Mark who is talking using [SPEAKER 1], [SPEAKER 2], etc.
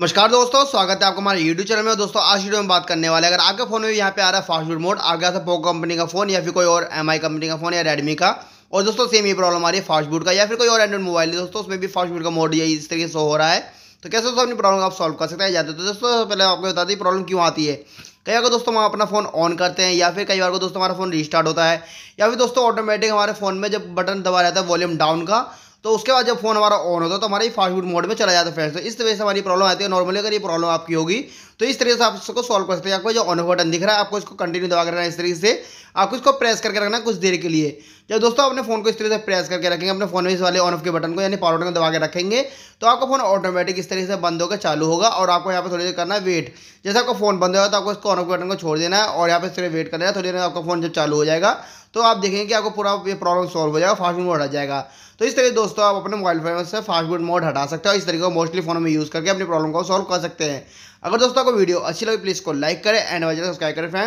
[SPEAKER 1] नमस्कार दोस्तों स्वागत है आपको हमारे यूट्यूब चैनल में दोस्तों आज वीडियो में बात करने वाले अगर आपके फोन में यहाँ पे आ रहा है फास्ट फूड मोड आ गया था पोको कंपनी का फोन या फिर कोई और एम कंपनी का फोन या रेडमी का और दोस्तों सेम ही प्रॉब्लम आ रही है फास्ट फूड का या फिर कोई और एंड्रॉइड मोबाइल है दोस्तों उसमें भी फास्ट फूड का मोड यही इस तरीके से हो रहा है तो कैसे दोस्तों अपनी प्रॉब्लम आप सॉल्व कर सकते हैं जाते तो दोस्तों पहले आपको बता दी प्रॉब्लम क्यों आती है कई बार दोस्तों हम अपना फ़ोन ऑन करते हैं या फिर कई बार को दोस्तों हमारा फ़ोन रिस्टार्ट होता है या फिर दोस्तों ऑटोमेटिक हमारे फ़ोन में जब बटन दबा रहता है वॉल्यूम डाउन का तो उसके बाद जब फोन हमारा ऑन होता है तो हमारा फास्ट फूड मोड में चला जाता है फ्रेंड्स तो इस तरह से हमारी प्रॉब्लम आती है नॉर्मली अगर ये प्रॉब्लम आपकी होगी तो इस तरीके से आप इसको सॉल्व कर सकते हैं आपको जो ऑन बटन दिख रहा है आपको इसको कंटिन्यू दबा कर है इस तरीके से आपको इसको प्रेस करके रखना कुछ देर के लिए जब दोस्तों अपने फोन को इस तरह से प्रेस करके रखेंगे अपने फोन में इस वाले ऑन ऑफ के बटन को यानी पावर बटन को दबा के रखेंगे तो आपका फोन ऑटोमेटिक इस तरीके से बंद होकर चालू होगा और आपको यहाँ पर थोड़ी देर करना है वेट जैसे आपका फोन बंद होगा तो आपको इसको ऑन ऑफ बटन को छोड़ देना है और यहाँ पर इस तरह वेट करना है थोड़ी देर आपका फोन जब चालू हो जाएगा तो आप देखेंगे कि आपको पूरा ये प्रॉब्लम सॉल्व हो जाएगा फास्ट मोड हट जाएगा तो इस तरीके दोस्तों आप अपने मोबाइल फोन से फास्ट फूड मोड हटा सकते हो इस तरीके को मोस्टली फोन में यूज़ करके अपनी प्रॉब्लम को सॉल्व कर सकते हैं अगर दोस्तों आपको वीडियो अच्छी लगी प्लीज़ को लाइक करें एंड सब्सक्राइब करें फ्रेंड